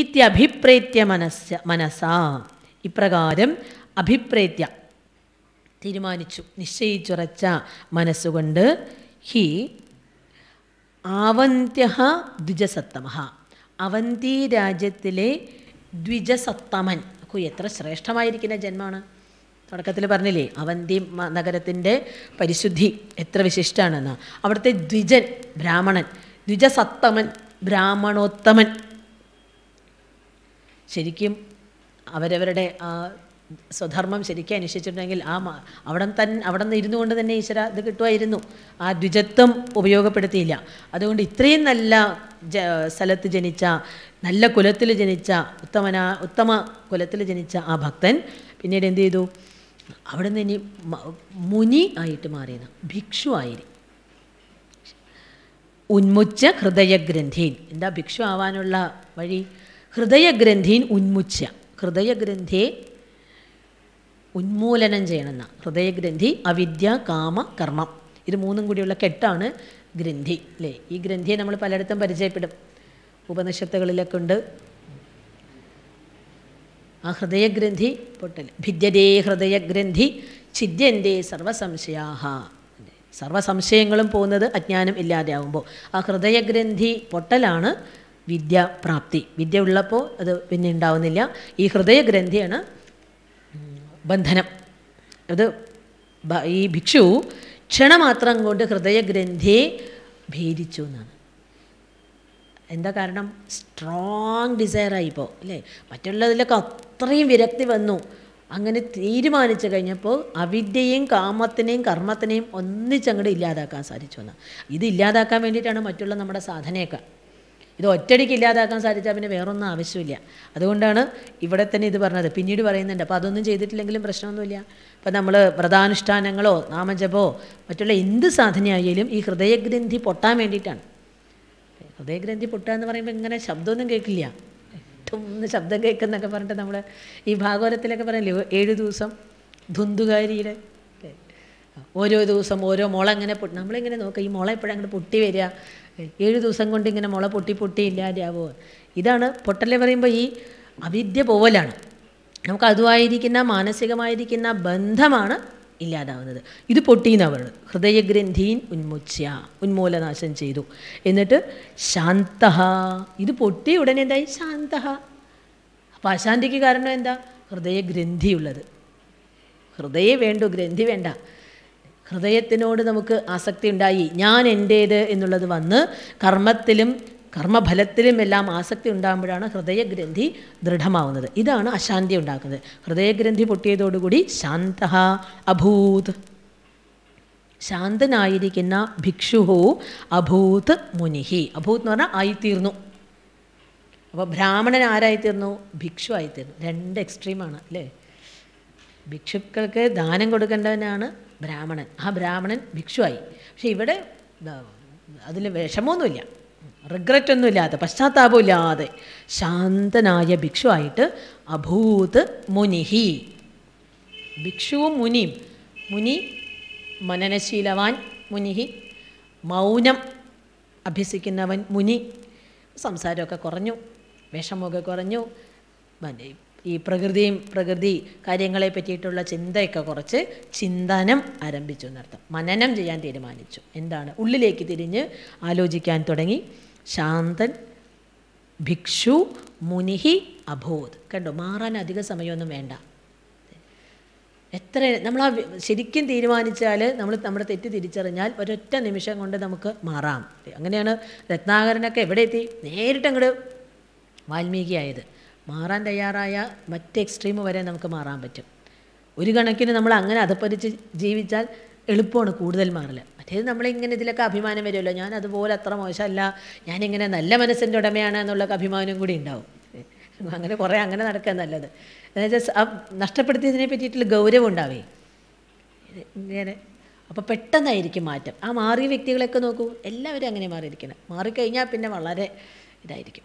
ഇത്യഭിപ്രേത്യ മനസ്സ മനസാ ഇപ്രകാരം അഭിപ്രേത്യ തീരുമാനിച്ചു നിശ്ചയിച്ചുറച്ച മനസ്സുകൊണ്ട് ഹി ആവന്ത്യ ദ്വിജസത്തമ അവന്തി രാജ്യത്തിലെ ദ്വിജസത്തമൻ എത്ര ശ്രേഷ്ഠമായിരിക്കുന്ന ജന്മമാണ് തുടക്കത്തിൽ പറഞ്ഞില്ലേ അവന്തി നഗരത്തിൻ്റെ പരിശുദ്ധി എത്ര വിശിഷ്ടമാണെന്ന് അവിടുത്തെ ദ്വിജൻ ബ്രാഹ്മണൻ ദ്വിജസത്തമൻ ബ്രാഹ്മണോത്തമൻ ശരിക്കും അവരവരുടെ ആ സ്വധർമ്മം ശരിക്കും അനുഷ്ഠിച്ചിട്ടുണ്ടെങ്കിൽ ആ അവിടെ തന്നെ അവിടെ നിന്ന് ഇരുന്നു കൊണ്ട് തന്നെ ഈശ്വര ഇത് കിട്ടുമായിരുന്നു ആ ദ്വിജത്വം ഉപയോഗപ്പെടുത്തിയില്ല അതുകൊണ്ട് ഇത്രയും നല്ല ജ സ്ഥലത്ത് ജനിച്ച നല്ല കുലത്തിൽ ജനിച്ച ഉത്തമനാ ഉത്തമ കുലത്തിൽ ജനിച്ച ആ ഭക്തൻ പിന്നീട് എന്ത് ചെയ്തു അവിടെ നിന്ന് ഇനി മുനി ആയിട്ട് മാറിയത് ഭിക്ഷു ആയിരി ഉന്മുച്ച ഹൃദയഗ്രന്ഥീൻ എന്താ ഭിക്ഷു ആവാനുള്ള വഴി ഹൃദയഗ്രന്ഥീൻ ഉന്മുച്ച ഹൃദയഗ്രന്ഥിയെ ഉന്മൂലനം ചെയ്യണമെന്ന ഹൃദയഗ്രന്ഥി അവിദ്യ കാമ കർമ്മം ഇത് മൂന്നും കൂടിയുള്ള കെട്ടാണ് ഗ്രന്ഥി അല്ലേ ഈ ഗ്രന്ഥിയെ നമ്മൾ പലയിടത്തും പരിചയപ്പെടും ഉപനിഷത്തുകളിലൊക്കെ ഉണ്ട് ആ ഹൃദയഗ്രന്ഥി പൊട്ടൽ ഭിദ്യതേ ഹൃദയഗ്രന്ഥി ചിദ്യൻ്റെ സർവസംശയാഹ സംശയങ്ങളും പോകുന്നത് അജ്ഞാനം ഇല്ലാതെയാവുമ്പോൾ ആ ഹൃദയഗ്രന്ഥി പൊട്ടലാണ് വിദ്യാപ്രാപ്തി വിദ്യ ഉള്ളപ്പോൾ അത് പിന്നെ ഉണ്ടാവുന്നില്ല ഈ ഹൃദയഗ്രന്ഥിയാണ് ബന്ധനം അത് ഈ ഭിക്ഷു ക്ഷണമാത്രം കൊണ്ട് ഹൃദയഗ്രന്ഥിയെ ഭേദിച്ചു എന്നാണ് എന്താ കാരണം സ്ട്രോങ് ഡിസയറായിപ്പോൾ അല്ലേ മറ്റുള്ളതിലൊക്കെ അത്രയും വിരക്തി വന്നു അങ്ങനെ തീരുമാനിച്ചു കഴിഞ്ഞപ്പോൾ അവിദ്യയും കാമത്തിനെയും കർമ്മത്തിനെയും ഒന്നിച്ചങ്ങോട്ട് ഇല്ലാതാക്കാൻ സാധിച്ചു എന്നാണ് ഇത് ഇല്ലാതാക്കാൻ വേണ്ടിയിട്ടാണ് മറ്റുള്ള നമ്മുടെ സാധനയൊക്കെ ഇത് ഒറ്റടിക്ക് ഇല്ലാതാക്കാൻ സാധിച്ചാൽ പിന്നെ വേറൊന്നും ആവശ്യമില്ല അതുകൊണ്ടാണ് ഇവിടെ തന്നെ ഇത് പറഞ്ഞത് പിന്നീട് പറയുന്നുണ്ട് അപ്പോൾ അതൊന്നും ചെയ്തിട്ടില്ലെങ്കിലും പ്രശ്നമൊന്നുമില്ല അപ്പം നമ്മൾ വ്രതാനുഷ്ഠാനങ്ങളോ നാമജപോ മറ്റുള്ള എന്ത് സാധനയായാലും ഈ ഹൃദയഗ്രന്ഥി പൊട്ടാൻ വേണ്ടിയിട്ടാണ് ഹൃദയഗ്രന്ഥി പൊട്ടുക എന്ന് പറയുമ്പോൾ ഇങ്ങനെ ശബ്ദമൊന്നും കേൾക്കില്ല എട്ടും ശബ്ദം കേൾക്കുന്നൊക്കെ പറഞ്ഞിട്ട് നമ്മൾ ഈ ഭാഗവതത്തിലൊക്കെ പറയില്ലേ ഏഴു ദിവസം ധുന്തുകാരിയുടെ ഓരോ ദിവസം ഓരോ മുള ഇങ്ങനെ പൊട്ടി നമ്മളിങ്ങനെ നോക്കുക ഈ മുള എപ്പോഴും അങ്ങോട്ട് പൊട്ടി വരിക ഏഴ് ദിവസം കൊണ്ട് ഇങ്ങനെ മുള പൊട്ടി പൊട്ടി ഇല്ലാതെയാവോ ഇതാണ് പൊട്ടലെ പറയുമ്പോൾ ഈ അവിദ്യ പോവലാണ് നമുക്ക് അതുമായിരിക്കുന്ന മാനസികമായിരിക്കുന്ന ബന്ധമാണ് ഇല്ലാതാവുന്നത് ഇത് പൊട്ടിയെന്നാണ് പറയുന്നത് ഹൃദയഗ്രന്ഥീൻ ഉന്മുച്ച ഉന്മൂലനാശം ചെയ്തു എന്നിട്ട് ശാന്ത ഇത് പൊട്ടി ഉടനെ എന്തായി ശാന്ത അപ്പോൾ അശാന്തിക്ക് കാരണം എന്താ ഹൃദയഗ്രന്ഥിയുള്ളത് ഹൃദയം വേണ്ടു ഗ്രന്ഥി വേണ്ട ഹൃദയത്തിനോട് നമുക്ക് ആസക്തി ഉണ്ടായി ഞാൻ എൻ്റേത് എന്നുള്ളത് വന്ന് കർമ്മത്തിലും കർമ്മഫലത്തിലും എല്ലാം ആസക്തി ഉണ്ടാകുമ്പോഴാണ് ഹൃദയഗ്രന്ഥി ദൃഢമാവുന്നത് ഇതാണ് അശാന്തി ഉണ്ടാക്കുന്നത് ഹൃദയഗ്രന്ഥി പൊട്ടിയതോടുകൂടി ശാന്ത അഭൂത് ശാന്തനായിരിക്കുന്ന ഭിക്ഷുഹോ അഭൂത് മുനിഹി അഭൂത് എന്ന് പറഞ്ഞാൽ ആയിത്തീർന്നു അപ്പോൾ ബ്രാഹ്മണൻ ആരായിത്തീർന്നു ഭിക്ഷു ആയിത്തീർന്നു രണ്ട് എക്സ്ട്രീമാണ് അല്ലേ ഭിക്ഷുക്കൾക്ക് ദാനം കൊടുക്കേണ്ടവനാണ് ബ്രാഹ്മണൻ ആ ബ്രാഹ്മണൻ ഭിക്ഷുവായി പക്ഷെ ഇവിടെ അതിൽ വിഷമമൊന്നുമില്ല റിഗ്രറ്റൊന്നുമില്ലാതെ പശ്ചാത്താപമില്ലാതെ ശാന്തനായ ഭിക്ഷുവായിട്ട് അഭൂത് മുനിഹി ഭിക്ഷുവും മുനിയും മുനി മനനശീലവാൻ മുനിഹി മൗനം അഭ്യസിക്കുന്നവൻ മുനി സംസാരമൊക്കെ കുറഞ്ഞു വിഷമമൊക്കെ കുറഞ്ഞു ഈ പ്രകൃതിയും പ്രകൃതി കാര്യങ്ങളെ പറ്റിയിട്ടുള്ള ചിന്തയൊക്കെ കുറച്ച് ചിന്തനം ആരംഭിച്ചു എന്നർത്ഥം മനനം ചെയ്യാൻ തീരുമാനിച്ചു എന്താണ് ഉള്ളിലേക്ക് തിരിഞ്ഞ് ആലോചിക്കാൻ തുടങ്ങി ശാന്തൻ ഭിക്ഷു മുനിഹി അബോധ് കണ്ടോ മാറാൻ അധിക സമയമൊന്നും വേണ്ട എത്ര നമ്മൾ ആ ശരിക്കും തീരുമാനിച്ചാൽ നമ്മൾ നമ്മുടെ തെറ്റ് തിരിച്ചറിഞ്ഞാൽ ഒരൊറ്റ നിമിഷം കൊണ്ട് നമുക്ക് മാറാം അങ്ങനെയാണ് രത്നാകരനൊക്കെ എവിടെ എത്തി നേരിട്ട് അങ്ങോട്ട് വാൽമീകിയായത് മാറാൻ തയ്യാറായ മറ്റ് എക്സ്ട്രീം വരെ നമുക്ക് മാറാൻ പറ്റും ഒരു കണക്കിന് നമ്മൾ അങ്ങനെ അതപ്പതിച്ച് ജീവിച്ചാൽ എളുപ്പമാണ് കൂടുതൽ മാറില്ല മറ്റേത് നമ്മളിങ്ങനെ ഇതിലൊക്കെ അഭിമാനം വരുമല്ലോ ഞാൻ അതുപോലെ അത്ര മോശമല്ല ഞാനിങ്ങനെ നല്ല മനസ്സിൻ്റെ ഉടമയാണ് എന്നുള്ളൊക്കെ അഭിമാനം കൂടി ഉണ്ടാവും അങ്ങനെ കുറേ അങ്ങനെ നടക്കാൻ നല്ലത് അതായത് ആ നഷ്ടപ്പെടുത്തിയതിനെ പറ്റിയിട്ടുള്ള ഗൗരവം ഉണ്ടാവേ ഇങ്ങനെ അപ്പോൾ പെട്ടെന്നായിരിക്കും മാറ്റം ആ മാറിയ വ്യക്തികളെയൊക്കെ നോക്കൂ എല്ലാവരും അങ്ങനെ മാറിയിരിക്കണം മാറിക്കഴിഞ്ഞാൽ പിന്നെ വളരെ ഇതായിരിക്കും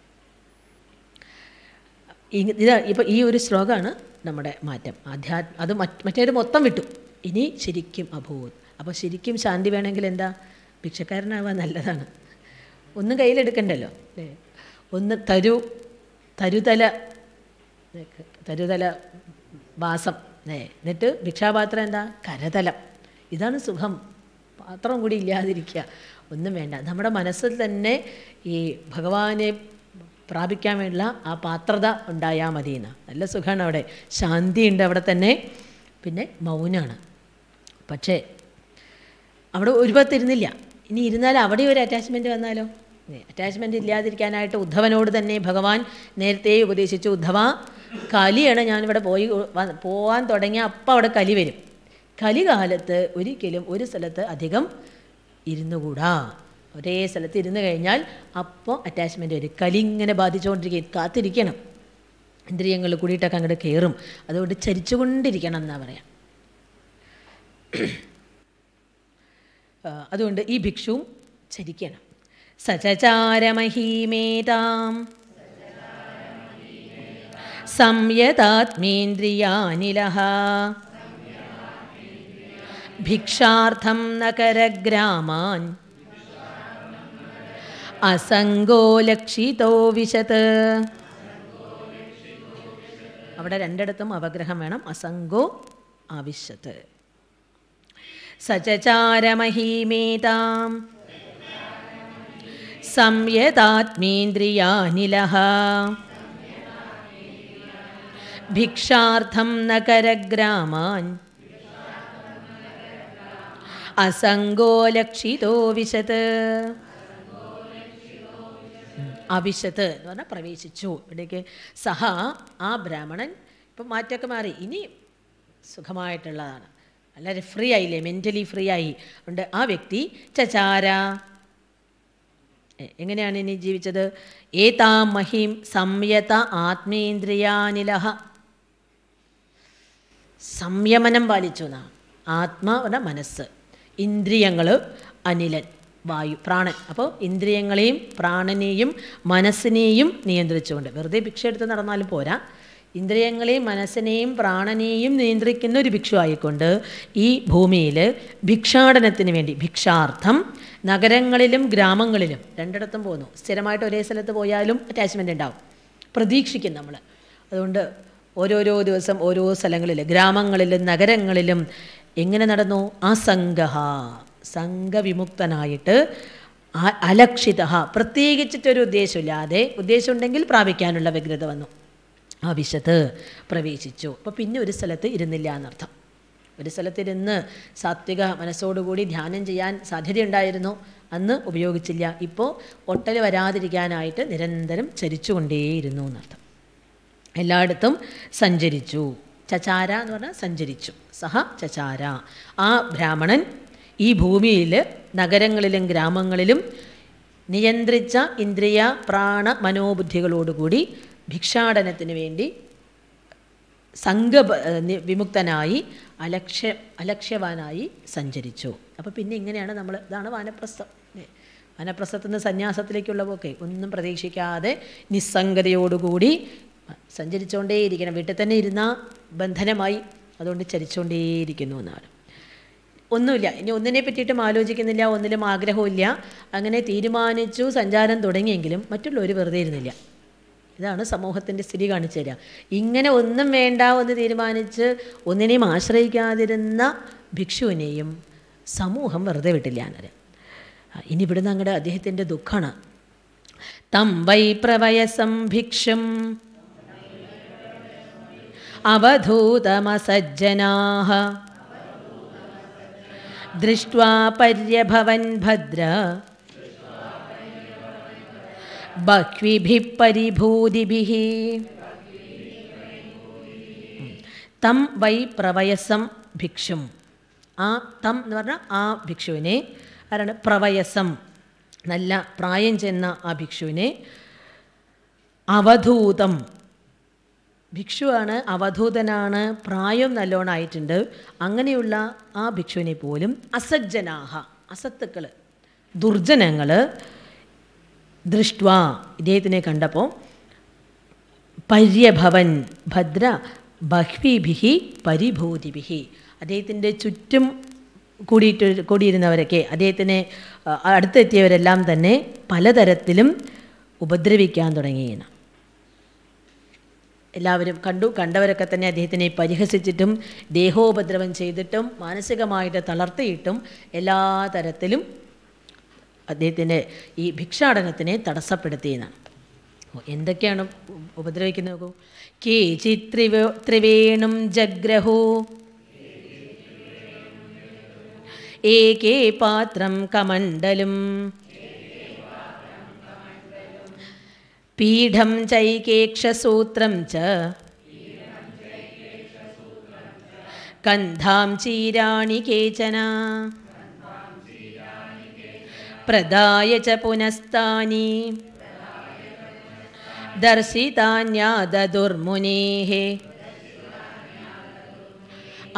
ഇതാ ഇപ്പം ഈ ഒരു ശ്ലോകമാണ് നമ്മുടെ മാറ്റം അധ്യാത്മ അത് മറ്റേത് മൊത്തം വിട്ടു ഇനി ശരിക്കും അഭൂത് അപ്പോൾ ശരിക്കും ശാന്തി വേണമെങ്കിൽ എന്താ ഭിക്ഷക്കാരനാവാൻ നല്ലതാണ് ഒന്നും കയ്യിലെടുക്കണ്ടല്ലോ അല്ലേ ഒന്ന് തരു തരുതല തരുതല വാസം ഏ എന്നിട്ട് ഭിക്ഷാപാത്രം എന്താ കരതലം ഇതാണ് സുഖം പാത്രം കൂടി ഇല്ലാതിരിക്കുക ഒന്നും വേണ്ട നമ്മുടെ മനസ്സിൽ തന്നെ ഈ ഭഗവാനെ പ്രാപിക്കാൻ വേണ്ടിയുള്ള ആ പാത്രത ഉണ്ടായാൽ മതി എന്നാണ് നല്ല സുഖമാണ് അവിടെ ശാന്തിയുണ്ട് അവിടെ തന്നെ പിന്നെ മൗനമാണ് പക്ഷേ അവിടെ ഒരുപത്തിരുന്നില്ല ഇനി ഇരുന്നാൽ അവിടെ ഒരു അറ്റാച്ച്മെൻറ്റ് വന്നാലോ അറ്റാച്ച്മെൻറ്റ് ഇല്ലാതിരിക്കാനായിട്ട് ഉദ്ധവനോട് തന്നെ ഭഗവാൻ നേരത്തെ ഉപദേശിച്ചു ഉദ്ധവ കലിയാണ് ഞാനിവിടെ പോയി പോകാൻ തുടങ്ങിയ അപ്പം അവിടെ കലി വരും കലികാലത്ത് ഒരിക്കലും ഒരു സ്ഥലത്ത് അധികം ഇരുന്നുകൂടാ ഒരേ സ്ഥലത്ത് ഇരുന്ന് കഴിഞ്ഞാൽ അപ്പോൾ അറ്റാച്ച്മെൻറ്റ് വരും കലിങ്ങനെ ബാധിച്ചുകൊണ്ടിരിക്കുകയും കാത്തിരിക്കണം ഇന്ദ്രിയങ്ങൾ കൂടിയിട്ടൊക്കെ അങ്ങോട്ട് കയറും അതുകൊണ്ട് ചരിച്ചുകൊണ്ടിരിക്കണം എന്നാ പറയാം അതുകൊണ്ട് ഈ ഭിക്ഷുവും ചരിക്കണം സചചാരമഹീമേതാം സംയതാത്മേന്ദ്രിയാനില ഭിക്ഷാർത്ഥം നഗരഗ്രാമാൻ അസംഗോ ലക്ഷിതോ വിശത് അവിടെ രണ്ടിടത്തും അവഗ്രഹം വേണം അസംഗോ ആവിശത് സചചാരമഹീമേതാം സംയതാത്മേന്ദ്രിയാനിലഹ ഭിക്ഷാർത്ഥം നഗരഗ്രാമാൻ അസംഗോ ലക്ഷിതോ വിശത് അവിശത്ത് എന്ന് പറഞ്ഞാൽ പ്രവേശിച്ചു ഇവിടേക്ക് സഹ ആ ബ്രാഹ്മണൻ ഇപ്പം മാറ്റമൊക്കെ മാറി ഇനി സുഖമായിട്ടുള്ളതാണ് അല്ലാതെ ഫ്രീ ആയില്ലേ മെൻ്റലി ഫ്രീ ആയി ഉണ്ട് ആ വ്യക്തി ചചാര എങ്ങനെയാണ് ഇനി ജീവിച്ചത് ഏതാ മഹിം സംയത ആത്മേന്ദ്രിയാനിലഹ സംയമനം പാലിച്ചു എന്നാണ് ആത്മാ മനസ്സ് ഇന്ദ്രിയങ്ങൾ അനിലൻ വായു പ്രാണൻ അപ്പോൾ ഇന്ദ്രിയങ്ങളെയും പ്രാണനെയും മനസ്സിനെയും നിയന്ത്രിച്ചുകൊണ്ട് വെറുതെ ഭിക്ഷ എടുത്ത് നടന്നാലും പോരാ ഇന്ദ്രിയങ്ങളെയും മനസ്സിനെയും പ്രാണനെയും നിയന്ത്രിക്കുന്ന ഒരു ഭിക്ഷു ആയിക്കൊണ്ട് ഈ ഭൂമിയിൽ ഭിക്ഷാടനത്തിന് വേണ്ടി ഭിക്ഷാർത്ഥം നഗരങ്ങളിലും ഗ്രാമങ്ങളിലും രണ്ടിടത്തും പോകുന്നു സ്ഥിരമായിട്ട് ഒരേ സ്ഥലത്ത് പോയാലും അറ്റാച്ച്മെൻ്റ് ഉണ്ടാവും പ്രതീക്ഷിക്കും നമ്മൾ അതുകൊണ്ട് ഓരോരോ ദിവസം ഓരോ സ്ഥലങ്ങളിൽ ഗ്രാമങ്ങളിലും നഗരങ്ങളിലും എങ്ങനെ നടന്നു അസംഗഹ സംഘവിമുക്തനായിട്ട് അലക്ഷിത പ്രത്യേകിച്ചിട്ടൊരു ഉദ്ദേശമില്ലാതെ ഉദ്ദേശം ഉണ്ടെങ്കിൽ പ്രാപിക്കാനുള്ള വ്യഗ്രത വന്നു ആ വിശത്ത് പ്രവേശിച്ചു അപ്പോൾ പിന്നെ ഒരു സ്ഥലത്ത് ഇരുന്നില്ല എന്നർത്ഥം ഒരു സ്ഥലത്തിരുന്ന് സാത്വിക മനസ്സോടുകൂടി ധ്യാനം ചെയ്യാൻ സാധ്യതയുണ്ടായിരുന്നു അന്ന് ഉപയോഗിച്ചില്ല ഇപ്പോൾ ഒട്ടൽ വരാതിരിക്കാനായിട്ട് നിരന്തരം ചരിച്ചുകൊണ്ടേയിരുന്നു എന്നർത്ഥം എല്ലായിടത്തും സഞ്ചരിച്ചു ചചാര എന്ന് പറഞ്ഞാൽ സഞ്ചരിച്ചു സഹ ചചാര ആ ബ്രാഹ്മണൻ ഈ ഭൂമിയിൽ നഗരങ്ങളിലും ഗ്രാമങ്ങളിലും നിയന്ത്രിച്ച ഇന്ദ്രിയ പ്രാണ മനോബുദ്ധികളോടുകൂടി ഭിക്ഷാടനത്തിന് വേണ്ടി സംഘ വിമുക്തനായി അലക്ഷ്യ അലക്ഷ്യവാനായി സഞ്ചരിച്ചു അപ്പോൾ പിന്നെ ഇങ്ങനെയാണ് നമ്മൾ ഇതാണ് വാനപ്രസ്ഥം വാനപ്രസ്ഥത്തിൽ നിന്ന് സന്യാസത്തിലേക്കുള്ള പോക്കെ ഒന്നും പ്രതീക്ഷിക്കാതെ നിസ്സംഗതയോടുകൂടി സഞ്ചരിച്ചുകൊണ്ടേയിരിക്കണം വീട്ടിൽ തന്നെ ഇരുന്ന ബന്ധനമായി അതുകൊണ്ട് ചരിച്ചുകൊണ്ടേയിരിക്കുന്നു എന്നാണ് ഒന്നുമില്ല ഇനി ഒന്നിനെ പറ്റിയിട്ടും ആലോചിക്കുന്നില്ല ഒന്നിലും ആഗ്രഹമില്ല അങ്ങനെ തീരുമാനിച്ചു സഞ്ചാരം തുടങ്ങിയെങ്കിലും മറ്റുള്ളവർ വെറുതെ ഇരുന്നില്ല ഇതാണ് സമൂഹത്തിൻ്റെ സ്ഥിതി കാണിച്ചു തരിക ഇങ്ങനെ ഒന്നും വേണ്ട എന്ന് തീരുമാനിച്ച് ഒന്നിനെയും ആശ്രയിക്കാതിരുന്ന ഭിക്ഷുവിനെയും സമൂഹം വെറുതെ വിട്ടില്ല എന്നറിയാം ഇനി ഇവിടുന്ന് അങ്ങോട്ട് അദ്ദേഹത്തിൻ്റെ ദുഃഖമാണ് തം വൈ പ്രവയസം ഭിക്ഷം അവധൂതമസജ്ജനാഹ दृष्ट्वा ഭദ്ര भद्र बह्विभिः തം വൈ പ്രവയസം ഭിക്ഷും ആ തം എന്ന് പറഞ്ഞാൽ ആ ഭിക്ഷുവിനെ ആരാണ് പ്രവയസം നല്ല പ്രായം ചെന്ന ആ ഭിക്ഷുവിനെ അവധൂതം ഭിക്ഷുവാണ് അവധൂതനാണ് പ്രായം നല്ലോണം ആയിട്ടുണ്ട് അങ്ങനെയുള്ള ആ ഭിക്ഷുവിനെ പോലും അസജ്ജനാഹ അസത്തുക്കൾ ദുർജനങ്ങൾ ദൃഷ്ട്വാ ഇദ്ദേഹത്തിനെ കണ്ടപ്പോൾ പര്യഭവൻ ഭദ്ര ബഹ്വിഭിഹി പരിഭൂതിഭിഹി അദ്ദേഹത്തിൻ്റെ ചുറ്റും കൂടിയിട്ട് കൂടിയിരുന്നവരൊക്കെ അദ്ദേഹത്തിനെ അടുത്തെത്തിയവരെല്ലാം തന്നെ പലതരത്തിലും ഉപദ്രവിക്കാൻ തുടങ്ങിയാണ് എല്ലാവരും കണ്ടു കണ്ടവരൊക്കെ തന്നെ അദ്ദേഹത്തിനെ പരിഹസിച്ചിട്ടും ദേഹോപദ്രവം ചെയ്തിട്ടും മാനസികമായിട്ട് തളർത്തിയിട്ടും എല്ലാ തരത്തിലും അദ്ദേഹത്തിൻ്റെ ഈ ഭിക്ഷാടനത്തിനെ തടസ്സപ്പെടുത്തിയെന്നാണ് എന്തൊക്കെയാണ് ഉപദ്രവിക്കുന്നത് നോക്കൂ കേചി ത്രിവേ ത്രിവേണും ജഗ്രഹോ ഏകേ പാത്രം കമണ്ഡലും पीठं चैकेक्षसूत्रं कंधा चीरा केचन प्रदाय चुनस्ता पुनस्तानि दर्शितान्याददुर्मुनेः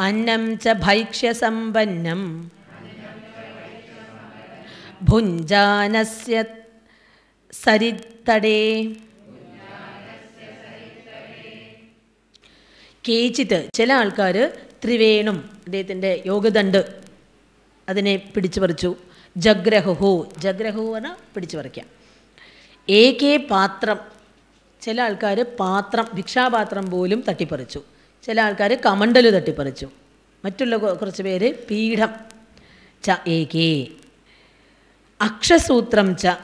अन्नं च भैक्ष्यसम्पन्नं भुञ्जानस्य सरि തടേ കേച്ചിത്ത് ചില ആൾക്കാർ ത്രിവേണും അദ്ദേഹത്തിൻ്റെ യോഗദണ്ട് അതിനെ പിടിച്ചു പറിച്ചു ജഗ്രഹുഹു ജഗ്രഹുഹു പറഞ്ഞാൽ പിടിച്ചു പറിക്കാം ഏകേ പാത്രം ചില ആൾക്കാർ പാത്രം ഭിക്ഷാപാത്രം പോലും തട്ടിപ്പറിച്ചു ചില ആൾക്കാർ കമണ്ടൽ തട്ടിപ്പറിച്ചു മറ്റുള്ള കുറച്ച് പേര് പീഠം ച ഏകേ അക്ഷസൂത്രം ച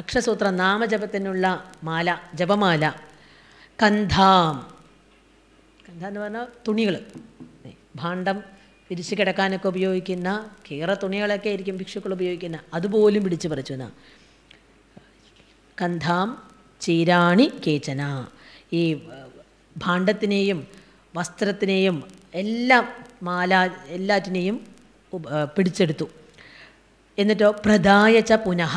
അക്ഷസൂത്ര നാമജപത്തിനുള്ള മാല ജപമാല കന്ധാം കന്ധ എന്ന് പറഞ്ഞാൽ തുണികൾ ഭാണ്ഡം പിരിച്ചു കിടക്കാനൊക്കെ ഉപയോഗിക്കുന്ന കീറ തുണികളൊക്കെ ആയിരിക്കും ഭിക്ഷുക്കൾ ഉപയോഗിക്കുന്ന അതുപോലും പിടിച്ചു പറിച്ചു എന്നാ കന്ധാം ചീരാണി കേചന ഈ ഭാണ്ഡത്തിനെയും വസ്ത്രത്തിനെയും എല്ലാം മാല എല്ലാറ്റിനെയും പിടിച്ചെടുത്തു എന്നിട്ടോ പ്രധായച്ച പുനഃ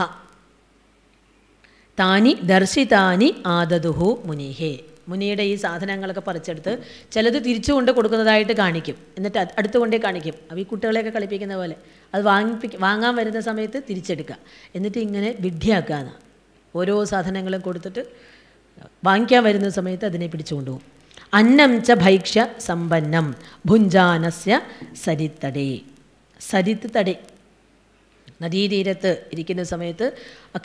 താനി ദർശിതാനി ആദതുഹു മുനിഹേ മുനിയുടെ ഈ സാധനങ്ങളൊക്കെ പറിച്ചെടുത്ത് ചിലത് തിരിച്ചു കൊണ്ട് കൊടുക്കുന്നതായിട്ട് കാണിക്കും എന്നിട്ട് അടുത്തുകൊണ്ടേ കൊണ്ടേ കാണിക്കും അപ്പോൾ ഈ കുട്ടികളെയൊക്കെ കളിപ്പിക്കുന്ന പോലെ അത് വാങ്ങിപ്പി വാങ്ങാൻ വരുന്ന സമയത്ത് തിരിച്ചെടുക്കുക എന്നിട്ട് ഇങ്ങനെ വിഡ്ഢിയാക്കാന്ന് ഓരോ സാധനങ്ങളും കൊടുത്തിട്ട് വാങ്ങിക്കാൻ വരുന്ന സമയത്ത് അതിനെ പിടിച്ചു കൊണ്ടുപോകും അന്നം ച ഭൈക്ഷ സമ്പന്നം ഭുഞ്ചാനസ്യ സരിത്തടേ സരിത്ത് തടേ നദീതീരത്ത് ഇരിക്കുന്ന സമയത്ത്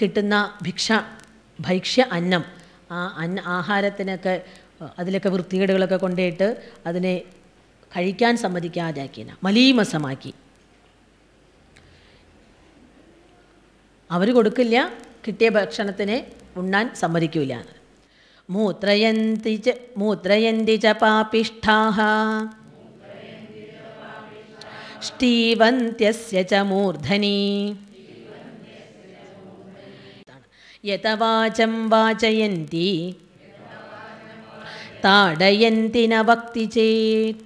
കിട്ടുന്ന ഭിക്ഷ ഭൈക്ഷ്യ അന്നം ആ അന്ന ആഹാരത്തിനൊക്കെ അതിലൊക്കെ വൃത്തികേടുകളൊക്കെ കൊണ്ടുപോയിട്ട് അതിനെ കഴിക്കാൻ സമ്മതിക്കാതാക്കിയന മലീമസമാക്കി അവർ കൊടുക്കില്ല കിട്ടിയ ഭക്ഷണത്തിനെ ഉണ്ണാൻ സമ്മതിക്കില്ല മൂത്രയന്തി മൂത്രയന്തി ച പാപിഷ്ഠാഹ ष्टीवन्त्यस्य च मूर्धनि यतवाचं वाचयन्ति താടയന്തി ന ചേത്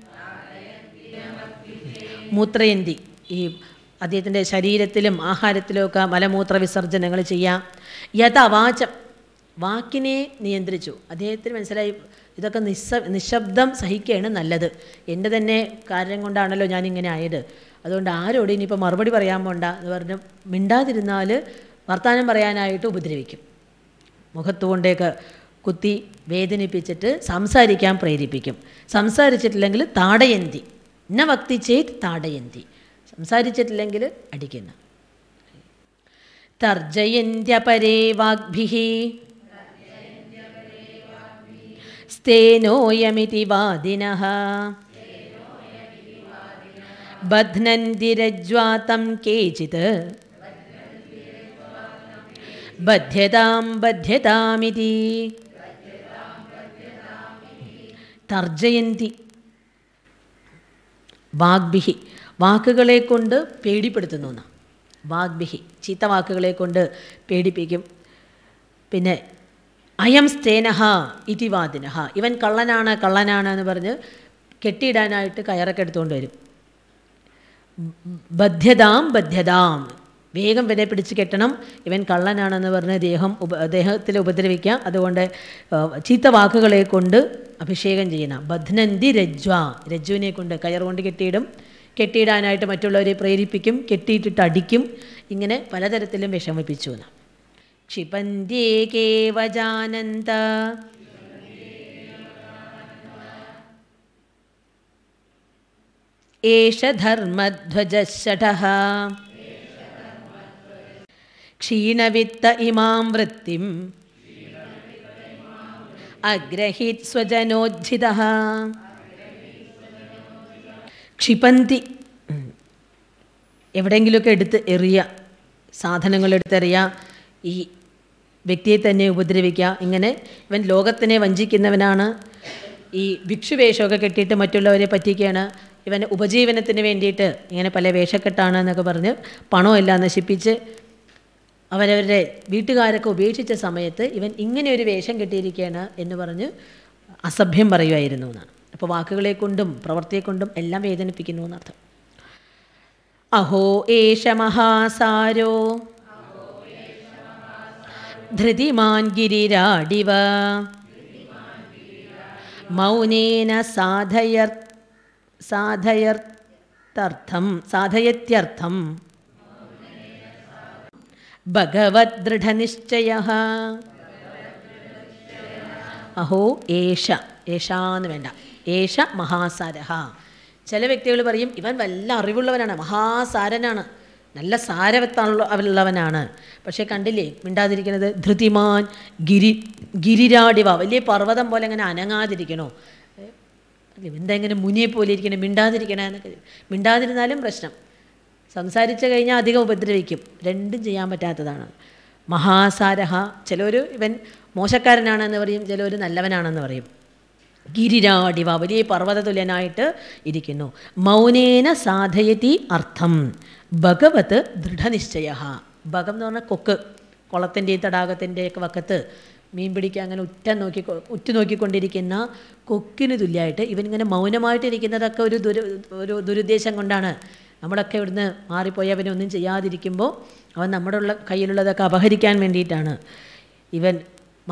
മൂത്രയന്തി ഈ അദ്ദേഹത്തിൻ്റെ ശരീരത്തിലും ആഹാരത്തിലും ഒക്കെ മലമൂത്ര വിസർജനങ്ങൾ ചെയ്യാം യഥവാചം വാക്കിനെ നിയന്ത്രിച്ചു അദ്ദേഹത്തിന് മനസ്സിലായി ഇതൊക്കെ നിസ്സ നിശബ്ദം സഹിക്കുകയാണ് നല്ലത് എൻ്റെ തന്നെ കാര്യം കൊണ്ടാണല്ലോ ഞാനിങ്ങനെ ആയത് അതുകൊണ്ട് ആരോട് ഇനിയിപ്പോൾ മറുപടി പറയാൻ പോണ്ട എന്ന് പറഞ്ഞ് മിണ്ടാതിരുന്നാൽ വർത്തമാനം പറയാനായിട്ട് ഉപദ്രവിക്കും കൊണ്ടേക്ക് കുത്തി വേദനിപ്പിച്ചിട്ട് സംസാരിക്കാൻ പ്രേരിപ്പിക്കും സംസാരിച്ചിട്ടില്ലെങ്കിൽ താടയന്തി ന വക്തി ചേത് താടയന്തി സംസാരിച്ചിട്ടില്ലെങ്കിൽ അടിക്കുന്ന തർജയന്ത്യപരേ വാഗ്ഭിഹി സേനോയമിതി വാദിന ബധ്നന്തിരജ്വാതം കേചിത് ബധ്യതാം ബധ്യതാമിതി തർജയന്തി വാഗ്ബിഹി വാക്കുകളെ കൊണ്ട് പേടിപ്പെടുത്തുന്നു വാഗ്ബിഹി ചീത്ത വാക്കുകളെ കൊണ്ട് പേടിപ്പിക്കും പിന്നെ അയം സ്തേനഹ ഇതിവാദിനഹ ഇവൻ കള്ളനാണ് കള്ളനാണ് എന്ന് പറഞ്ഞ് കെട്ടിയിടാനായിട്ട് കയറൊക്കെ എടുത്തുകൊണ്ട് വരും ബദ്ധ്യതാം ബദ്ധ്യതാം വേഗം വിനെ പിടിച്ച് കെട്ടണം ഇവൻ കള്ളനാണെന്ന് പറഞ്ഞ് ദേഹം ഉപ ദേഹത്തിൽ ഉപദ്രവിക്കാം അതുകൊണ്ട് ചീത്ത വാക്കുകളെ കൊണ്ട് അഭിഷേകം ചെയ്യണം ബധ്നന്തി രജ്വ രജ്ജുവിനെ കൊണ്ട് കയർ കൊണ്ട് കെട്ടിയിടും കെട്ടിയിടാനായിട്ട് മറ്റുള്ളവരെ പ്രേരിപ്പിക്കും കെട്ടിയിട്ടിട്ട് അടിക്കും ഇങ്ങനെ പലതരത്തിലും വിഷമിപ്പിച്ചു എന്നാണ് क्षिपन्त्येकेव जानन्त एष धर्मध्वजः षठः क्षीणवित्त इमां वृत्तिम् अग्रहीत् स्वजनोज्झितः ക്ഷിപന്തി എവിടെയെങ്കിലുമൊക്കെ എടുത്ത് എറിയുക സാധനങ്ങൾ എടുത്തെറിയുക ഈ വ്യക്തിയെ തന്നെ ഉപദ്രവിക്കുക ഇങ്ങനെ ഇവൻ ലോകത്തിനെ വഞ്ചിക്കുന്നവനാണ് ഈ ഭിക്ഷുവേഷമൊക്കെ കെട്ടിയിട്ട് മറ്റുള്ളവരെ പറ്റിക്കുകയാണ് ഇവൻ ഉപജീവനത്തിന് വേണ്ടിയിട്ട് ഇങ്ങനെ പല വേഷക്കെട്ടാണ് എന്നൊക്കെ പറഞ്ഞ് പണമെല്ലാം നശിപ്പിച്ച് അവരവരുടെ വീട്ടുകാരൊക്കെ ഉപേക്ഷിച്ച സമയത്ത് ഇവൻ ഇങ്ങനെ ഒരു വേഷം കെട്ടിയിരിക്കുകയാണ് എന്ന് പറഞ്ഞ് അസഭ്യം പറയുമായിരുന്നു എന്നാണ് അപ്പോൾ വാക്കുകളെ കൊണ്ടും പ്രവൃത്തിയെ കൊണ്ടും എല്ലാം വേദനിപ്പിക്കുന്നു എന്നർത്ഥം അഹോ ഏഷ മഹാസാരോ ധൃതിമാൻ ഗിരിരാടിവ മൗനേന സാധയർ സാധയർത്ഥം സാധയത്യർത്ഥം ദൃഢനിശ്ചയ അഹോ ഏഷ ഏഷാന്ന് വേണ്ട ഏഷ മഹാസാരഹ ചില വ്യക്തികൾ പറയും ഇവൻ വല്ല അറിവുള്ളവനാണ് മഹാസാരനാണ് നല്ല സാരവത്താണുള്ള അവനുള്ളവനാണ് പക്ഷേ കണ്ടില്ലേ മിണ്ടാതിരിക്കുന്നത് ധൃതിമാൻ ഗിരി ഗിരിരാടിവ വലിയ പർവ്വതം പോലെ അങ്ങനെ അനങ്ങാതിരിക്കണോ എന്താ ഇങ്ങനെ മുനിയെ പോലെ ഇരിക്കണം മിണ്ടാതിരിക്കണേ എന്നൊക്കെ മിണ്ടാതിരുന്നാലും പ്രശ്നം സംസാരിച്ചു കഴിഞ്ഞാൽ അധികം ഉപദ്രവിക്കും രണ്ടും ചെയ്യാൻ പറ്റാത്തതാണ് മഹാസാരഹ ചിലവർ ഇവൻ മോശക്കാരനാണെന്ന് പറയും ചിലവർ നല്ലവനാണെന്ന് പറയും ഗിരിരാടിവ വലിയ പർവ്വത തുല്യനായിട്ട് ഇരിക്കുന്നു മൗനേന സാധയതി അർത്ഥം ഭഗവത് ദൃഢനിശ്ചയ ഭഗം എന്ന് പറഞ്ഞാൽ കൊക്ക് കുളത്തിൻ്റെയും തടാകത്തിൻ്റെയൊക്കെ വക്കത്ത് മീൻ പിടിക്കുക അങ്ങനെ ഉറ്റ നോക്കി നോക്കിക്കൊണ്ടിരിക്കുന്ന കൊക്കിന് തുല്യമായിട്ട് ഇവനിങ്ങനെ മൗനമായിട്ടിരിക്കുന്നതൊക്കെ ഒരു ദുരു ഒരു ദുരുദ്ദേശം കൊണ്ടാണ് നമ്മളൊക്കെ ഇവിടുന്ന് മാറിപ്പോയി അവനൊന്നും ചെയ്യാതിരിക്കുമ്പോൾ അവൻ നമ്മുടെ ഉള്ള കയ്യിലുള്ളതൊക്കെ അപഹരിക്കാൻ വേണ്ടിയിട്ടാണ് ഇവൻ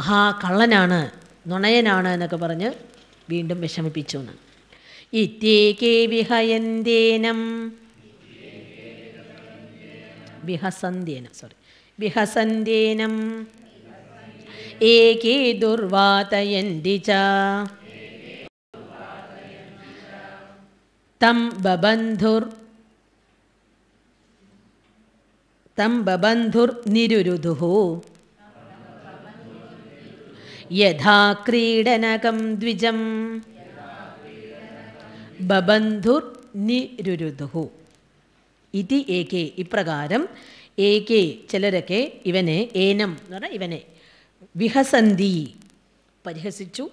മഹാകള്ളനാണ് നുണയനാണ് എന്നൊക്കെ പറഞ്ഞ് വീണ്ടും വിഷമിപ്പിച്ചു എന്ന് ഇത്തേക്കേ വിഹയന്തേനം विहसंदेन सॉरी विहसंदेन एक दुर्वात तम बबंधुर तम बबंधुर्निधु यथा क्रीडनक बबंधुर्निधु ഇതി ഏകെ ഇപ്രകാരം ഏകെ ചിലരൊക്കെ ഇവനെ ഏനം എന്ന് പറഞ്ഞാൽ ഇവനെ വിഹസന്തി പരിഹസിച്ചു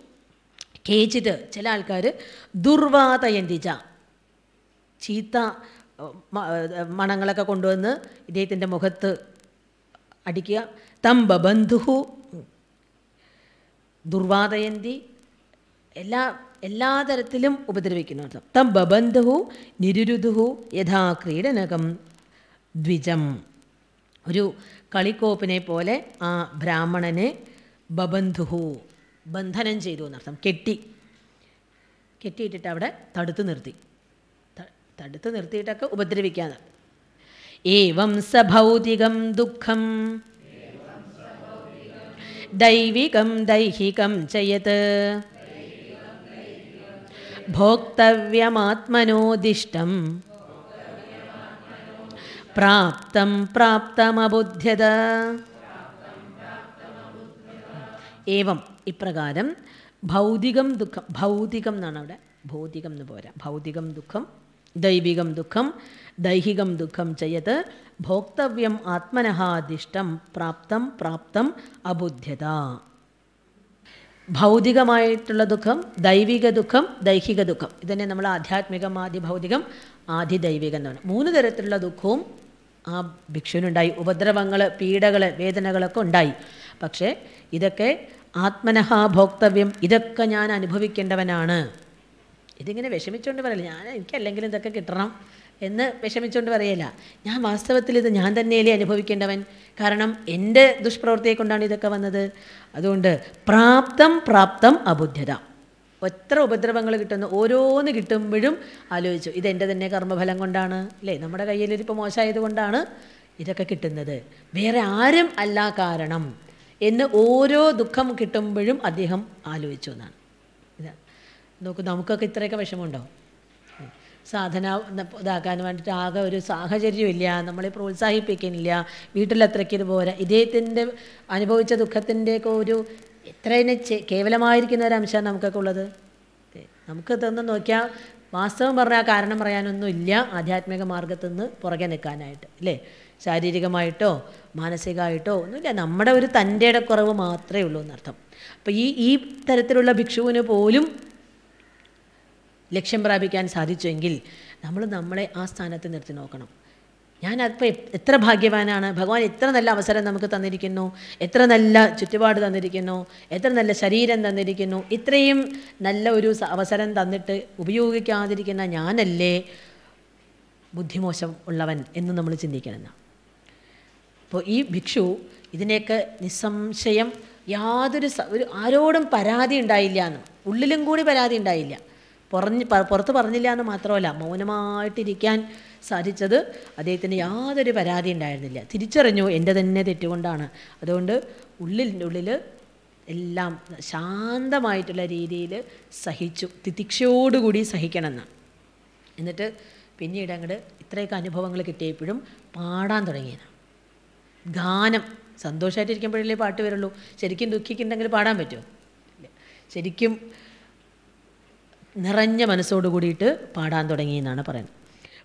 കേച്ചിത് ചില ആൾക്കാർ ദുർവാതയന്തിജ ചീത്ത മണങ്ങളൊക്കെ കൊണ്ടുവന്ന് ഇദ്ദേഹത്തിൻ്റെ മുഖത്ത് അടിക്കുക തമ്പ ബന്ധു ദുർവാതയന്തി എല്ലാ എല്ലാ തരത്തിലും ഉപദ്രവിക്കുന്നത് തം ബബന്ധു നിരുരുദുഹു യഥാ ക്രീഡനകം ദ്വിജം ഒരു കളിക്കോപ്പിനെ പോലെ ആ ബ്രാഹ്മണനെ ബബന്ധുഹു ബന്ധനം ചെയ്തു എന്നർത്ഥം കെട്ടി കെട്ടിയിട്ടിട്ട് അവിടെ തടുത്തു നിർത്തി തടുത്തു നിർത്തിയിട്ടൊക്കെ ഉപദ്രവിക്കാൻ ഏവം സഭൗതികം ദുഃഖം ദൈവികം ദൈഹികം ചെയ്യത് ഭോക്തവ്യമാത്മനോദിഷ്ടം പ്രാപ്തം പ്രാപ്തമബുദ്ധ്യത ഏവം ഇപ്രകാരം ഭൗതികം ദുഃഖം ഭൗതികം എന്നാണ് അവിടെ ഭൗതികം എന്ന് പോരാ ഭൗതികം ദുഃഖം ദൈവികം ദുഃഖം ദൈഹികം ദുഃഖം ചെയ്യത് ഭോക്തവ്യം ആത്മനഹാദിഷ്ടം പ്രാപ്തം പ്രാപ്തം അബുദ്ധ്യത ഭൗതികമായിട്ടുള്ള ദുഃഖം ദൈവിക ദുഃഖം ദൈഹിക ദുഃഖം ഇതന്നെ നമ്മൾ ആധ്യാത്മികം ആദ്യ ദൈവികം എന്ന് പറയുന്നത് മൂന്ന് തരത്തിലുള്ള ദുഃഖവും ആ ഭിക്ഷുവിനുണ്ടായി ഉപദ്രവങ്ങൾ പീഡകൾ വേദനകളൊക്കെ ഉണ്ടായി പക്ഷേ ഇതൊക്കെ ആത്മനഹ ഭോക്തവ്യം ഇതൊക്കെ ഞാൻ അനുഭവിക്കേണ്ടവനാണ് ഇതിങ്ങനെ വിഷമിച്ചുകൊണ്ട് പറയില്ല ഞാൻ എനിക്കല്ലെങ്കിലും ഇതൊക്കെ കിട്ടണം എന്ന് വിഷമിച്ചുകൊണ്ട് പറയല ഞാൻ വാസ്തവത്തിൽ ഇത് ഞാൻ തന്നെയല്ലേ അനുഭവിക്കേണ്ടവൻ കാരണം എൻ്റെ ദുഷ്പ്രവൃത്തിയെ കൊണ്ടാണ് ഇതൊക്കെ വന്നത് അതുകൊണ്ട് പ്രാപ്തം പ്രാപ്തം അബുദ്ധ്യത എത്ര ഉപദ്രവങ്ങൾ കിട്ടുന്നു ഓരോന്ന് കിട്ടുമ്പോഴും ആലോചിച്ചു ഇത് എൻ്റെ തന്നെ കർമ്മഫലം കൊണ്ടാണ് അല്ലേ നമ്മുടെ കയ്യിലിരിപ്പോൾ മോശമായത് കൊണ്ടാണ് ഇതൊക്കെ കിട്ടുന്നത് വേറെ ആരും അല്ല കാരണം എന്ന് ഓരോ ദുഃഖം കിട്ടുമ്പോഴും അദ്ദേഹം ആലോചിച്ചു എന്നാണ് ഇതാ നോക്കൂ നമുക്കൊക്കെ ഇത്രയൊക്കെ വിഷമമുണ്ടോ സാധന ഇതാക്കാൻ വേണ്ടിയിട്ട് ആകെ ഒരു സാഹചര്യമില്ല നമ്മളെ പ്രോത്സാഹിപ്പിക്കുന്നില്ല വീട്ടിലത്രയ്ക്ക് ഇത് പോരാ ഇദ്ദേഹത്തിൻ്റെ അനുഭവിച്ച ദുഃഖത്തിൻ്റെയൊക്കെ ഒരു ഇത്രയും കേവലമായിരിക്കുന്ന ഒരു അംശമാണ് നമുക്കൊക്കെ ഉള്ളത് നമുക്ക് ഇതൊന്ന് നോക്കിയാൽ വാസ്തവം പറഞ്ഞാൽ കാരണം പറയാനൊന്നും ഇല്ല ആധ്യാത്മിക മാർഗത്തിൽ നിന്ന് പുറകെ നിൽക്കാനായിട്ട് അല്ലേ ശാരീരികമായിട്ടോ മാനസികമായിട്ടോ ഒന്നുമില്ല നമ്മുടെ ഒരു തൻ്റെ കുറവ് മാത്രമേ ഉള്ളൂ എന്നർത്ഥം അപ്പോൾ ഈ ഈ തരത്തിലുള്ള ഭിക്ഷുവിന് പോലും ലക്ഷ്യം പ്രാപിക്കാൻ സാധിച്ചുവെങ്കിൽ നമ്മൾ നമ്മളെ ആ സ്ഥാനത്ത് നിർത്തി നോക്കണം ഞാൻ അപ്പോൾ എത്ര ഭാഗ്യവാനാണ് ഭഗവാൻ എത്ര നല്ല അവസരം നമുക്ക് തന്നിരിക്കുന്നു എത്ര നല്ല ചുറ്റുപാട് തന്നിരിക്കുന്നു എത്ര നല്ല ശരീരം തന്നിരിക്കുന്നു ഇത്രയും നല്ല ഒരു അവസരം തന്നിട്ട് ഉപയോഗിക്കാതിരിക്കുന്ന ഞാനല്ലേ ബുദ്ധിമോശം ഉള്ളവൻ എന്ന് നമ്മൾ ചിന്തിക്കണം അപ്പോൾ ഈ ഭിക്ഷു ഇതിനെയൊക്കെ നിസ്സംശയം യാതൊരു ഒരു ആരോടും പരാതി ഉണ്ടായില്ല എന്ന് ഉള്ളിലും കൂടി പരാതി ഉണ്ടായില്ല പറഞ്ഞ് പുറത്ത് പറഞ്ഞില്ല എന്ന് മാത്രമല്ല മൗനമായിട്ടിരിക്കാൻ സാധിച്ചത് അദ്ദേഹത്തിന് യാതൊരു പരാതി ഉണ്ടായിരുന്നില്ല തിരിച്ചറിഞ്ഞു എൻ്റെ തന്നെ തെറ്റുകൊണ്ടാണ് അതുകൊണ്ട് ഉള്ളിൻ്റെ ഉള്ളിൽ എല്ലാം ശാന്തമായിട്ടുള്ള രീതിയിൽ സഹിച്ചു തിതിക്ഷയോടുകൂടി സഹിക്കണമെന്ന് എന്നിട്ട് പിന്നീട് അങ്ങോട്ട് ഇത്രയൊക്കെ അനുഭവങ്ങൾ കിട്ടിയപ്പോഴും പാടാൻ തുടങ്ങിയത് ഗാനം സന്തോഷമായിട്ടിരിക്കുമ്പോഴല്ലേ പാട്ട് വരുള്ളൂ ശരിക്കും ദുഃഖിക്കുന്നുണ്ടെങ്കിൽ പാടാൻ പറ്റുമോ ശരിക്കും നിറഞ്ഞ മനസ്സോട് കൂടിയിട്ട് പാടാൻ തുടങ്ങി എന്നാണ് പറയുന്നത്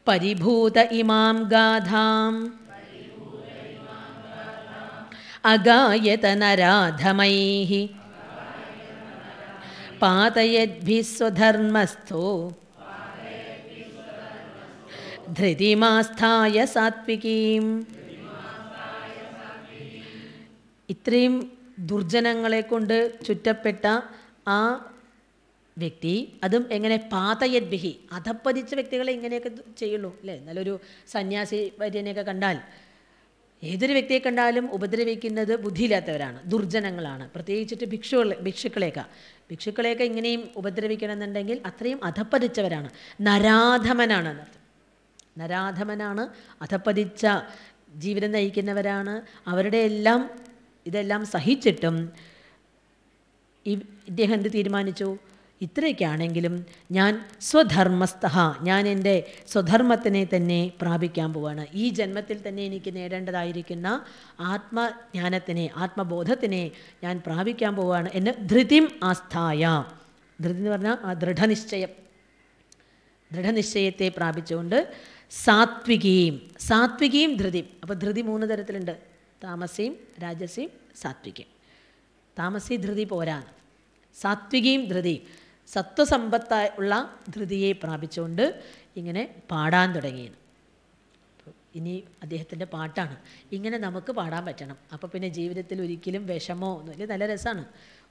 പരിഭൂത ഇമാം ഗാഥാം അഗായതനരാധമൈ പാതയദ്ഭിസ്വധർമ്മസ്ഥോ ധൃതിമാസ്ഥായ സാത്വികീം ഇത്രയും ദുർജനങ്ങളെ കൊണ്ട് ചുറ്റപ്പെട്ട ആ വ്യക്തി അതും എങ്ങനെ പാതയദ്ഭിഹി അധപ്പതിച്ച വ്യക്തികളെ ഇങ്ങനെയൊക്കെ ചെയ്യുള്ളൂ അല്ലേ നല്ലൊരു സന്യാസി വര്യനെയൊക്കെ കണ്ടാൽ ഏതൊരു വ്യക്തിയെ കണ്ടാലും ഉപദ്രവിക്കുന്നത് ബുദ്ധിയില്ലാത്തവരാണ് ദുർജനങ്ങളാണ് പ്രത്യേകിച്ചിട്ട് ഭിക്ഷു ഭിക്ഷുക്കളെയൊക്കെ ഭിക്ഷുക്കളെയൊക്കെ ഇങ്ങനെയും ഉപദ്രവിക്കണമെന്നുണ്ടെങ്കിൽ അത്രയും അധപ്പതിച്ചവരാണ് നരാധമനാണ് നരാധമനാണ് അധപ്പതിച്ച ജീവിതം നയിക്കുന്നവരാണ് അവരുടെ എല്ലാം ഇതെല്ലാം സഹിച്ചിട്ടും ഇദ്ദേഹം എന്ത് തീരുമാനിച്ചു ഇത്രയൊക്കെയാണെങ്കിലും ഞാൻ സ്വധർമ്മസ്ഥ ഞാൻ എൻ്റെ സ്വധർമ്മത്തിനെ തന്നെ പ്രാപിക്കാൻ പോവാണ് ഈ ജന്മത്തിൽ തന്നെ എനിക്ക് നേടേണ്ടതായിരിക്കുന്ന ആത്മജ്ഞാനത്തിനെ ആത്മബോധത്തിനെ ഞാൻ പ്രാപിക്കാൻ പോവാണ് എന്നെ ധൃതിം ആസ്ഥായ ധൃതി എന്ന് പറഞ്ഞാൽ ആ ദൃഢനിശ്ചയം ദൃഢനിശ്ചയത്തെ പ്രാപിച്ചുകൊണ്ട് സാത്വികീം സാത്വികീം ധൃതിയും അപ്പോൾ ധൃതി മൂന്ന് തരത്തിലുണ്ട് താമസിയും രാജസിയും സാത്വികയും താമസി ധൃതി പോരാ സാത്വികീം ധൃതി ഉള്ള ധൃതിയെ പ്രാപിച്ചുകൊണ്ട് ഇങ്ങനെ പാടാൻ തുടങ്ങിയത് ഇനി അദ്ദേഹത്തിൻ്റെ പാട്ടാണ് ഇങ്ങനെ നമുക്ക് പാടാൻ പറ്റണം അപ്പോൾ പിന്നെ ജീവിതത്തിൽ ഒരിക്കലും വിഷമോ ഒന്നുമില്ല നല്ല രസമാണ്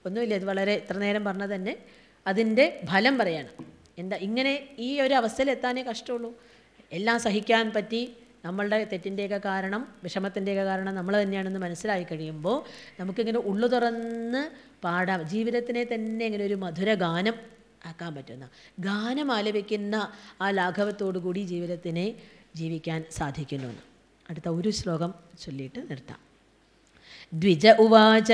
ഒന്നുമില്ല ഇത് വളരെ ഇത്ര നേരം പറഞ്ഞത് തന്നെ അതിൻ്റെ ഫലം പറയണം എന്താ ഇങ്ങനെ ഈ ഒരു അവസ്ഥയിൽ എത്താനേ കഷ്ടമുള്ളൂ എല്ലാം സഹിക്കാൻ പറ്റി നമ്മളുടെ തെറ്റിൻ്റെയൊക്കെ കാരണം വിഷമത്തിൻ്റെയൊക്കെ കാരണം നമ്മൾ തന്നെയാണെന്ന് മനസ്സിലായി കഴിയുമ്പോൾ നമുക്കിങ്ങനെ ഉള്ളു തുറന്ന് പാടാം ജീവിതത്തിനെ തന്നെ ഇങ്ങനെ ഒരു മധുര ഗാനം ആക്കാൻ പറ്റുന്ന ഗാനം ആലപിക്കുന്ന ആ ലാഘവത്തോടു കൂടി ജീവിതത്തിനെ ജീവിക്കാൻ സാധിക്കുന്നു അടുത്ത ഒരു ശ്ലോകം ചൊല്ലിയിട്ട് നിർത്താം ദ്വിജ ഉവാച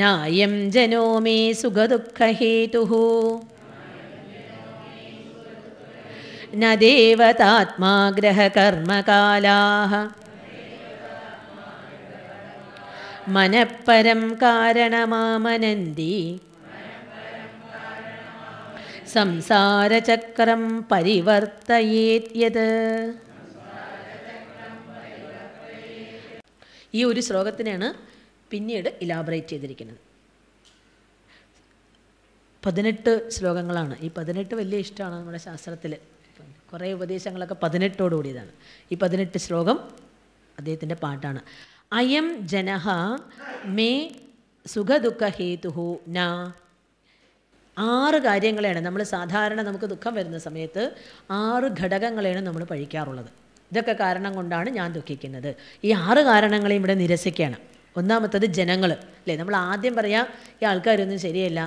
നായം ജനോമേ മേ സുഖദുഃഖഹേതു न മനപ്പരം കാരണമാമനന്തി സംസാരചക്രം പരിവർത്തയേത് ഈ ഒരു ശ്ലോകത്തിനാണ് പിന്നീട് ഇലാബറേറ്റ് ചെയ്തിരിക്കുന്നത് പതിനെട്ട് ശ്ലോകങ്ങളാണ് ഈ പതിനെട്ട് വലിയ ഇഷ്ടമാണ് നമ്മുടെ ശാസ്ത്രത്തിൽ കുറേ ഉപദേശങ്ങളൊക്കെ പതിനെട്ടോട് കൂടിയതാണ് ഈ പതിനെട്ട് ശ്ലോകം അദ്ദേഹത്തിൻ്റെ പാട്ടാണ് അയം ജനഹ മേ സുഖദുഃഖ ഹേതുഹു ന ആറ് കാര്യങ്ങളെയാണ് നമ്മൾ സാധാരണ നമുക്ക് ദുഃഖം വരുന്ന സമയത്ത് ആറ് ഘടകങ്ങളെയാണ് നമ്മൾ പഴിക്കാറുള്ളത് ഇതൊക്കെ കാരണം കൊണ്ടാണ് ഞാൻ ദുഃഖിക്കുന്നത് ഈ ആറ് കാരണങ്ങളെയും ഇവിടെ നിരസിക്കുകയാണ് ഒന്നാമത്തത് ജനങ്ങൾ അല്ലേ നമ്മൾ ആദ്യം പറയാം ഈ ആൾക്കാരൊന്നും ശരിയല്ല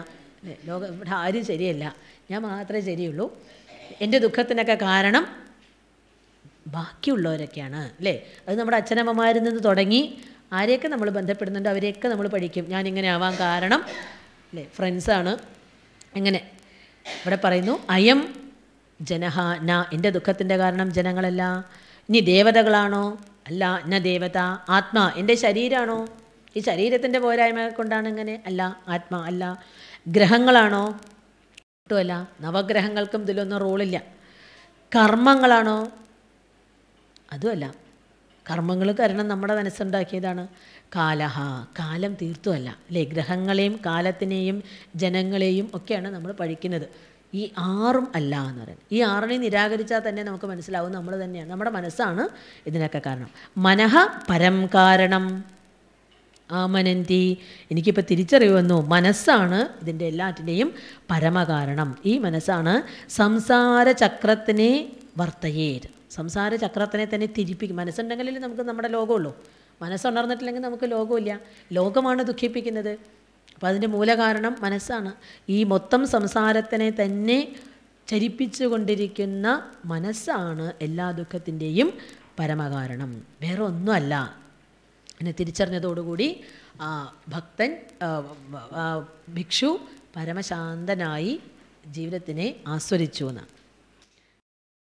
ലോകം ഇവിടെ ആരും ശരിയല്ല ഞാൻ മാത്രമേ ശരിയുള്ളൂ എൻ്റെ ദുഃഖത്തിനൊക്കെ കാരണം ബാക്കിയുള്ളവരൊക്കെയാണ് അല്ലേ അത് നമ്മുടെ അച്ഛനമ്മമാരിൽ നിന്ന് തുടങ്ങി ആരെയൊക്കെ നമ്മൾ ബന്ധപ്പെടുന്നുണ്ട് അവരെയൊക്കെ നമ്മൾ പഠിക്കും ഞാൻ ഇങ്ങനെ ആവാൻ കാരണം അല്ലേ ഫ്രണ്ട്സാണ് എങ്ങനെ ഇവിടെ പറയുന്നു അയം ജനഹ ന എൻ്റെ ദുഃഖത്തിൻ്റെ കാരണം ജനങ്ങളല്ല ഇനി ദേവതകളാണോ അല്ല ന ദേവത ആത്മാ എൻ്റെ ശരീരമാണോ ഈ ശരീരത്തിൻ്റെ പോരായ്മ കൊണ്ടാണ് ഇങ്ങനെ അല്ല ആത്മാ അല്ല ഗ്രഹങ്ങളാണോ ഒട്ടുമല്ല നവഗ്രഹങ്ങൾക്കും ഇതിലൊന്നും റോളില്ല കർമ്മങ്ങളാണോ അതുമല്ല കർമ്മങ്ങൾ കാരണം നമ്മുടെ മനസ്സുണ്ടാക്കിയതാണ് കാലഹ കാലം തീർത്തുമല്ല അല്ലേ ഗ്രഹങ്ങളെയും കാലത്തിനെയും ജനങ്ങളെയും ഒക്കെയാണ് നമ്മൾ പഴിക്കുന്നത് ഈ ആറും അല്ല എന്ന് പറയുന്നത് ഈ ആറിനെ നിരാകരിച്ചാൽ തന്നെ നമുക്ക് മനസ്സിലാവും നമ്മൾ തന്നെയാണ് നമ്മുടെ മനസ്സാണ് ഇതിനൊക്കെ കാരണം മനഃ പരം കാരണം ആമനന്തി എനിക്കിപ്പോൾ തിരിച്ചറിവ് വന്നു മനസ്സാണ് ഇതിൻ്റെ എല്ലാറ്റിൻ്റെയും പരമകാരണം ഈ മനസ്സാണ് സംസാര ചക്രത്തിനെ വർത്തയേ സംസാര ചക്രത്തിനെ തന്നെ തിരിപ്പിക്കും മനസ്സുണ്ടെങ്കിൽ നമുക്ക് നമ്മുടെ ലോകമുള്ളൂ മനസ്സുണർന്നിട്ടില്ലെങ്കിൽ നമുക്ക് ലോകമില്ല ലോകമാണ് ദുഃഖിപ്പിക്കുന്നത് അപ്പോൾ അതിൻ്റെ മൂലകാരണം മനസ്സാണ് ഈ മൊത്തം സംസാരത്തിനെ തന്നെ ചരിപ്പിച്ചു കൊണ്ടിരിക്കുന്ന മനസ്സാണ് എല്ലാ ദുഃഖത്തിൻ്റെയും പരമകാരണം വേറെ ഒന്നുമല്ല പിന്നെ തിരിച്ചറിഞ്ഞതോടുകൂടി ഭക്തൻ ഭിക്ഷു പരമശാന്തനായി ജീവിതത്തിനെ ആസ്വദിച്ചു എന്നാണ്